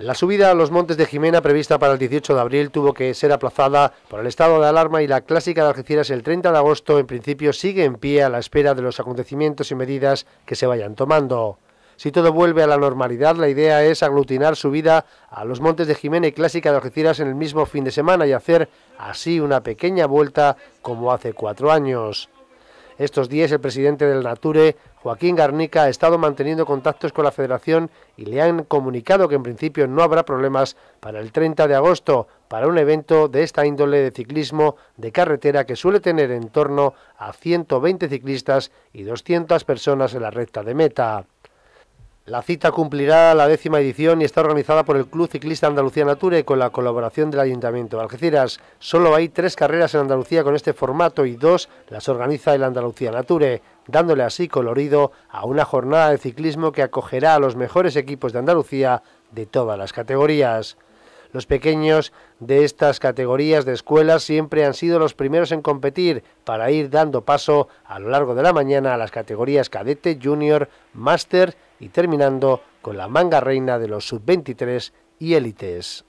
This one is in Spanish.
La subida a los montes de Jimena prevista para el 18 de abril tuvo que ser aplazada por el estado de alarma y la clásica de Algeciras el 30 de agosto en principio sigue en pie a la espera de los acontecimientos y medidas que se vayan tomando. Si todo vuelve a la normalidad, la idea es aglutinar subida a los montes de Jimena y clásica de Algeciras en el mismo fin de semana y hacer así una pequeña vuelta como hace cuatro años. Estos días el presidente del Nature, Joaquín Garnica, ha estado manteniendo contactos con la federación y le han comunicado que en principio no habrá problemas para el 30 de agosto, para un evento de esta índole de ciclismo de carretera que suele tener en torno a 120 ciclistas y 200 personas en la recta de meta. La cita cumplirá la décima edición y está organizada por el Club Ciclista Andalucía Nature con la colaboración del Ayuntamiento de Algeciras. Solo hay tres carreras en Andalucía con este formato y dos las organiza el Andalucía Nature, dándole así colorido a una jornada de ciclismo que acogerá a los mejores equipos de Andalucía de todas las categorías. Los pequeños de estas categorías de escuelas siempre han sido los primeros en competir para ir dando paso a lo largo de la mañana a las categorías cadete, junior, máster y terminando con la manga reina de los sub-23 y élites.